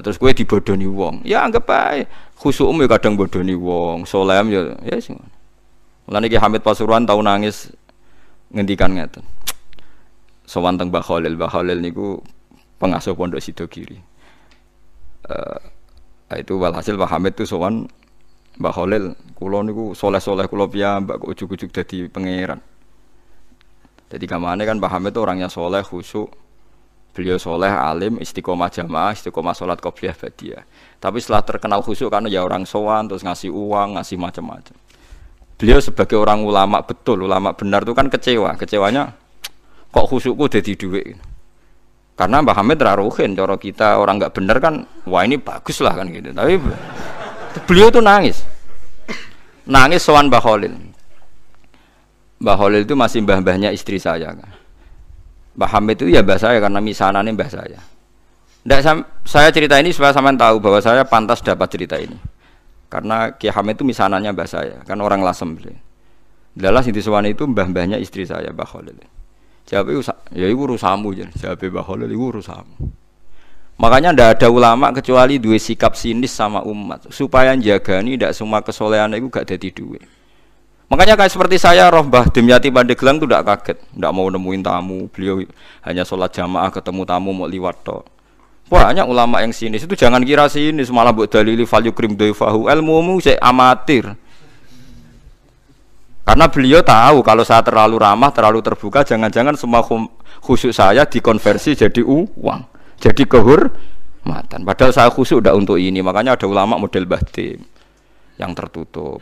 Nah, terus gue dibodoni wong. Ya anggap baik Khusu umi ya kadang bodoni wong, solem ya ya sing. lalu nih Hamid Pasuruan tahu nangis ngendikan ngeten. Sowan teng Mbah Khalil, Mbah Khalil niku pengasuh pondok situ kiri. Uh, eh, itu walhasil Pak Hamid tuh sowan Mbah Khalil, kula niku soleh-soleh kula piyambak kok ujug-ujug jadi pangeran. Jadi kamane kan Pak Hamid tuh orangnya soleh, khusuk, beliau soleh, alim, istiqomah jamaah, istiqomah sholat qobliyah badia. Tapi setelah terkenal khusyuk karena ya orang sowan, terus ngasih uang, ngasih macam-macam. Beliau sebagai orang ulama betul, ulama benar itu kan kecewa. Kecewanya kok khusyukku jadi duit. Karena Mbah Hamid raruhin, coro kita orang nggak benar kan, wah ini bagus lah kan gitu. Tapi beliau tuh nangis. Nangis soan Mbah Khalil. Mbah Khalil itu masih mbah-mbahnya istri saya kan. Mbah Hamid itu ya mbah saya karena misanannya mbah saya. Nggak, saya cerita ini supaya sampean tahu bahwa saya pantas dapat cerita ini. Karena Ki Hamid itu misanannya mbah saya, kan orang Lasem beliau. Dalam Sinti Suwani itu mbah-mbahnya istri saya, Mbah Khalil. Jawabnya, itu, ya itu urusamu. Jawabnya, Mbah Khalil, itu urusamu. Makanya tidak ada ulama kecuali dua sikap sinis sama umat. Supaya jaga ini tidak semua kesolehan itu gak jadi duit. Makanya kayak seperti saya Roh Mbah Dimyati Pandeglang tuh tidak kaget, tidak mau nemuin tamu. Beliau hanya sholat jamaah ketemu tamu mau liwat toh. Banyak ulama yang sini itu jangan kira sini semalam buat dalili fal yukrim doifahu mu saya amatir. Karena beliau tahu kalau saya terlalu ramah, terlalu terbuka, jangan-jangan semua khusyuk saya dikonversi jadi uang, jadi kehur matan. Padahal saya khusyuk udah untuk ini, makanya ada ulama model batim yang tertutup.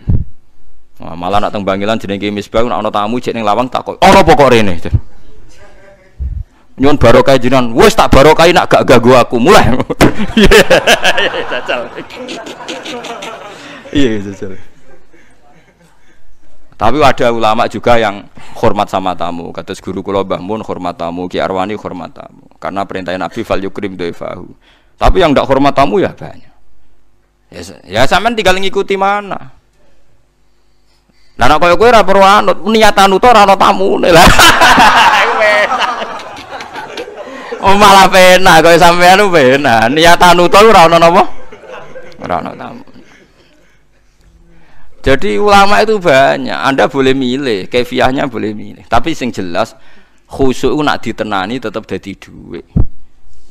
Nah, malah nak teng Bangilan jenenge Misbah nak ana tamu cek ning lawang tak kok ana pokok rene. Nyun barokah jinan, wis tak barokah nak gak ganggu aku. Mulai. Iya, cacal. Iya, cacal. Iya, iya, Tapi ada ulama juga yang hormat sama tamu. Kata guru kula Mbah hormat tamu, Ki Arwani hormat tamu. Karena perintah Nabi fal yukrim doifahu. Tapi yang tidak hormat tamu ya banyak. Ya, ya sampean tinggal ngikuti mana. Lah nek koyo kowe ora perlu anut, niatan utuh ora ana tamune. Lah Oh malah penak koyo sampean penak. Niatan utuh ora ana napa? Ora ana tamu. Jadi ulama itu banyak. Anda boleh milih, kefiahnya boleh milih. Tapi sing jelas khusuk nak ditenani tetap jadi duit.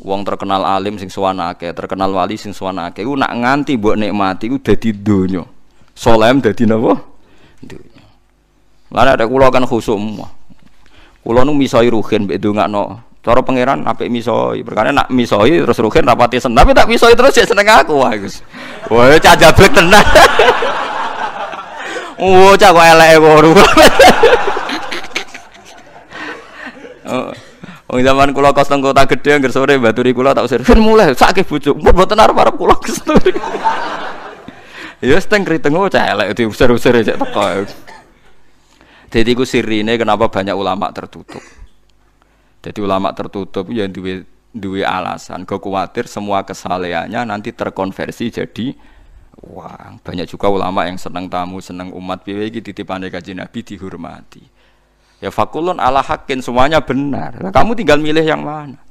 Wong terkenal alim sing ke, terkenal wali sing ke, u nak nganti buat nikmati, u jadi donya. Solem jadi nabo dunia. Lan ada kulo kan khusus semua. Kula nu misoi ruhin dunga no. Toro pangeran ape misoi. Berkarena nak misoi terus ruhin rapati sen. Tapi tak misoi terus ya seneng aku wah Gus. Wah caca jablek tenan. Wah, caca kok boru. Oh, wong zaman kula kos teng kota gedhe anggere batu di kula tak usir. Fir mulai sakit bujuk. Mboten arep-arep kula kesel. Ya seteng kritingu celek diusir-usir ya, cek teko. Jadi ku sirine kenapa banyak ulama tertutup. Jadi ulama tertutup ya duwe duwe alasan. Gue khawatir semua kesalehannya nanti terkonversi jadi Wah, banyak juga ulama yang seneng tamu, seneng umat piye iki titipane kanjeng Nabi dihormati. Ya fakulun ala hakin semuanya benar. Kamu tinggal milih yang mana.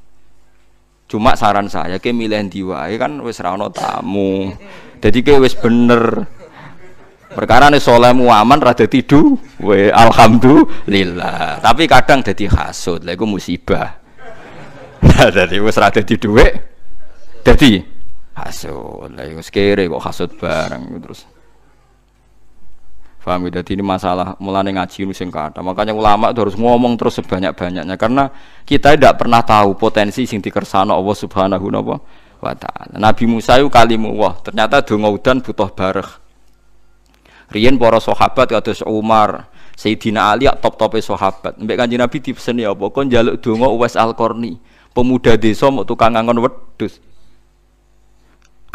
Cuma saran saya ke milih yang wae kan wis rano tamu jadi kayak wes bener perkara nih solemu aman rada tidur we alhamdulillah tapi kadang jadi hasut lego musibah nah jadi wes rada tidur jadi hasut lego skere kere kok hasut bareng terus paham ya jadi ini masalah mulai ngaji lu sing kata makanya ulama itu harus ngomong terus sebanyak banyaknya karena kita tidak pernah tahu potensi sing dikersana Allah subhanahu wa wa taala. Nabi Musa itu kalimu wah, ternyata donga udan butuh bareh. Rian para sahabat kados Umar, Sayyidina Ali top topnya sahabat. sampai kanji Nabi ya apa kan jaluk donga Uwais Al-Qarni, pemuda desa mau tukang ngangon wedus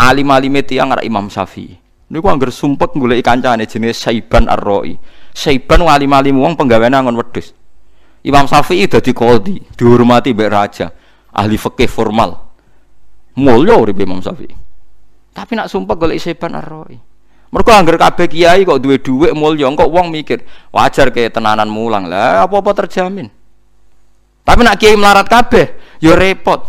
alim itu yang ra Imam Syafi'i. aku anggar ngulai ikan kancane jenis Saiban ar roi Saiban wali alim wong penggawaan ngangon wedus Imam Syafi'i dadi dikodi dihormati mbek raja, ahli fikih formal mulia uripe Imam Syafi'i. Tapi nak sumpah golek seban arroi. Mereka anggar kabeh kiai kok duwe duwe mulia, kok uang mikir, wajar kayak tenanan mulang. Lah apa-apa terjamin. Tapi nak kiai melarat kabeh, yo ya repot.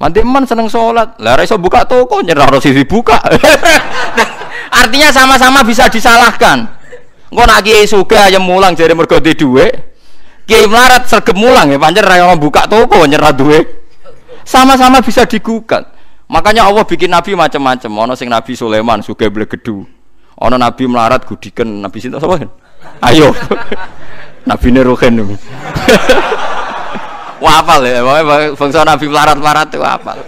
Mandi man seneng sholat, lah reso buka toko nyerah rosi dibuka. Artinya sama-sama bisa disalahkan. Kok nak kiai suka ya mulang jadi mereka duwe. Kiai melarat sergem mulang ya panjer rayon buka toko nyerah duwe. Sama-sama bisa digugat. Makanya Allah bikin nabi macam-macam. Ono sing Nabi Sulaiman suge gedu Ono Nabi melarat gudikan Nabi Sinta sapa? Ayo. nabi Neruhen. apa ya, bangsa Nabi melarat-melarat itu apa?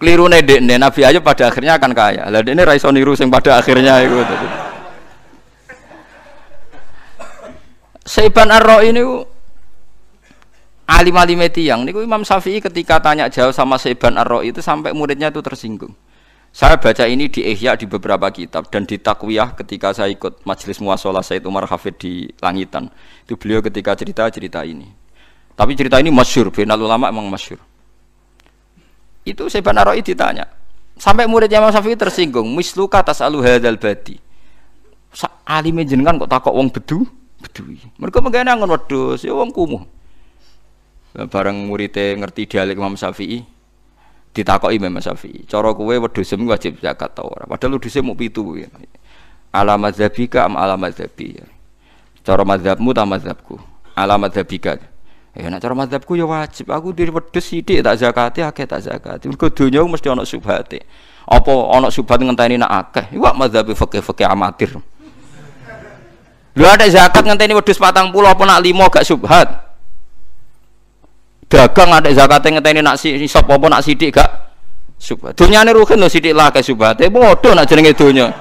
Keliru nih Nabi aja pada akhirnya akan kaya. Lah ini raiso niru sing pada akhirnya itu. Seiban Ar-Ra'i ini alim alim tiang niku Imam Syafi'i ketika tanya jauh sama Seban ar itu sampai muridnya itu tersinggung saya baca ini di Ihya di beberapa kitab dan di Takwiyah ketika saya ikut majelis muasola Said Umar Hafid di Langitan. Itu beliau ketika cerita cerita ini. Tapi cerita ini masyur, final ulama emang masyur. Itu Seban Aroi ditanya. Sampai muridnya Imam Syafi'i tersinggung, misluka atas alu hadal badi. Alim jenengan kok takok wong bedu? Bedui. Mereka mengenang Waduh, ya wong kumuh. Eh, bareng murite ngerti dialek Imam Syafi'i ditakoki Imam Syafi'i cara kowe wedhusem wajib zakat ta ora padahal wedhuse mung pitu ya. ala madzhabika am ala madzhabi ya. cara madzhabmu ta madzhabku ala madzhabika ya nek cara madzhabku ya wajib aku diri wedhus sithik tak zakate akeh tak zakate mergo donya mesti ana subhate apa ana subhat ngenteni nak akeh iku madzhabi fikih-fikih amatir Lu ada zakat ngenteni wedhus patang pulau apa nak limo gak subhat dagang ada zakat yang ngeteh ini nak si sop apa nak sidik gak suka dunia ini rugi lo sidik lah kayak subhat tapi bodoh nak jenenge dunia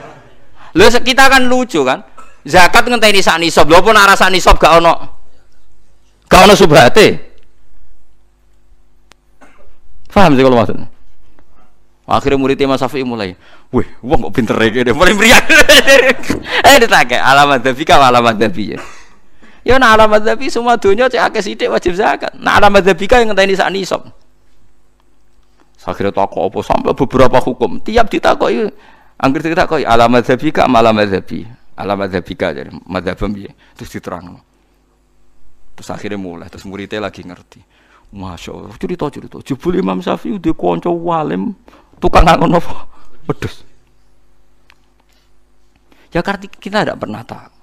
lo kita kan lucu kan zakat ngenteni sak sani sop pun arah sak sop gak ono gak ono subhate paham sih kalau maksudnya akhirnya murid Mas Safi mulai wih wong kok pinter eh, ya mulai meriah eh ditake alamat kau alamat ya. Ya nak alam madzhabi semua dunia cek akeh sithik wajib zakat. Nak alam madzhabi kae ngenteni sak nisab. Sakira takok apa sampai beberapa hukum. Tiap ditakoki angger ditakoki alam madzhabi ka ala madzhabi. Alam madzhabi ka jadi madzhab piye. Terus diterang. Terus akhirnya mulai terus muridnya lagi ngerti. Masya Allah, cerita-cerita. Jebul Imam Syafi'i udah konco walim, tukang ngangon apa? Pedes. Ya kita tidak pernah tahu.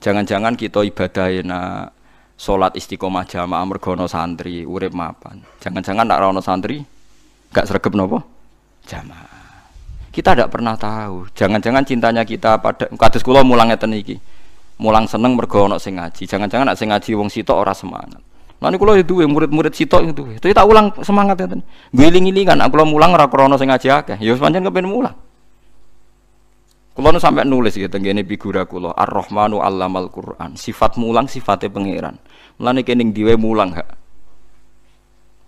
Jangan-jangan kita ibadah enak, sholat istiqomah jamaah mergono santri, urip mapan. Jangan-jangan nak rono santri, gak sergap nopo jamaah. Kita tidak pernah tahu. Jangan-jangan cintanya kita pada kados kula mulang ngeten iki. Mulang seneng mergo ana sing ngaji. Jangan-jangan nak sing ngaji wong sitok ora semangat. Lan kula itu ya duwe murid-murid sitok itu, ya Itu Tapi tak ulang semangat ngeten. ngiling elingan aku kula mulang ora krana sing ngaji akeh. Ya pancen kepen mulang. Kulo sampai nulis gitu gini figura kulo. Ar-Rahmanu Al Quran. Sifat mulang sifatnya pangeran. Mulane kening diwe mulang hak.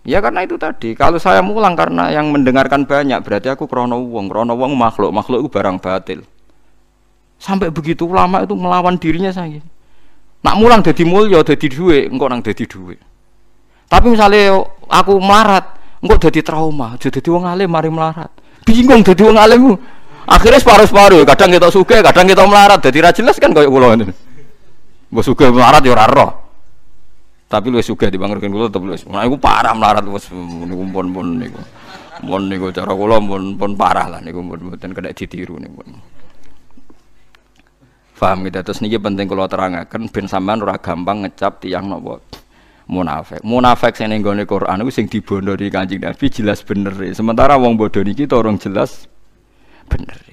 Ya karena itu tadi, kalau saya mulang karena yang mendengarkan banyak, berarti aku krono wong, krono wong makhluk, makhluk itu barang batil. Sampai begitu lama itu melawan dirinya saya. Gitu. Nak mulang jadi mulio, jadi duwe, engkau nang jadi duwe. Tapi misalnya aku melarat, engkau jadi trauma, jadi wong alim mari melarat. Bingung jadi wong alimu. Akhirnya separuh-separuh, kadang kita suka, kadang kita melarat, jadi jelas kan kayak pulau ini. Gue suka melarat ya raro Tapi lu suka di bangun gue tetap lu. Nah, gue parah melarat, gue pun pun niku. Pun niku cara gue pun pun parah lah niku pun pun kena ditiru nih Faham kita gitu? terus nih penting kalau terangkan bin sampean ora gampang ngecap tiang nopo munafik. Munafik sing nenggone Quran iku sing di Kanjeng Nabi jelas bener. Sementara wong bodoh niki to orang jelas opener